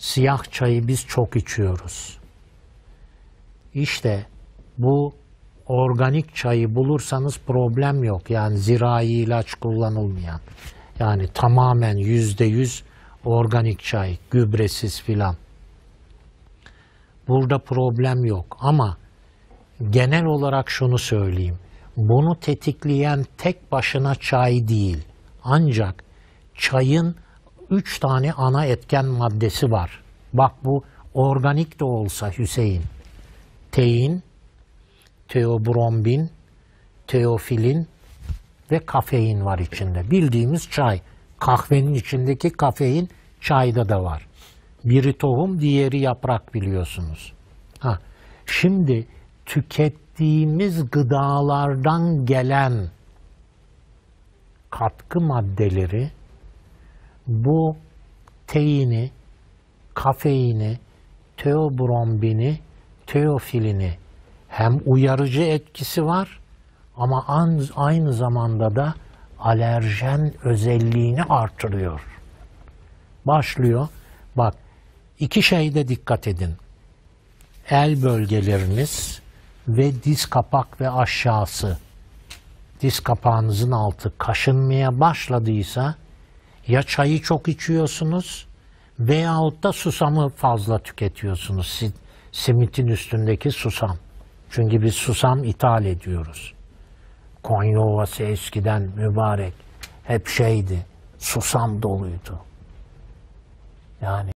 Siyah çayı biz çok içiyoruz. İşte bu organik çayı bulursanız problem yok. Yani zirai ilaç kullanılmayan. Yani tamamen yüzde yüz organik çay, gübresiz filan. Burada problem yok ama genel olarak şunu söyleyeyim. Bunu tetikleyen tek başına çay değil. Ancak çayın üç tane ana etken maddesi var. Bak bu organik de olsa Hüseyin. Tein, teobrombin, teofilin ve kafein var içinde. Bildiğimiz çay. Kahvenin içindeki kafein çayda da var. Biri tohum, diğeri yaprak biliyorsunuz. Ha. Şimdi tükettiğimiz gıdalardan gelen katkı maddeleri bu teini, kafeini, teobrombini, teofilini hem uyarıcı etkisi var ama aynı zamanda da alerjen özelliğini artırıyor. Başlıyor. Bak iki şeyde dikkat edin. El bölgeleriniz ve diz kapak ve aşağısı. Diz kapağınızın altı kaşınmaya başladıysa ya çayı çok içiyorsunuz veyahut da susamı fazla tüketiyorsunuz. Simitin üstündeki susam. Çünkü biz susam ithal ediyoruz. Konya Ovası eskiden mübarek hep şeydi, susam doluydu. Yani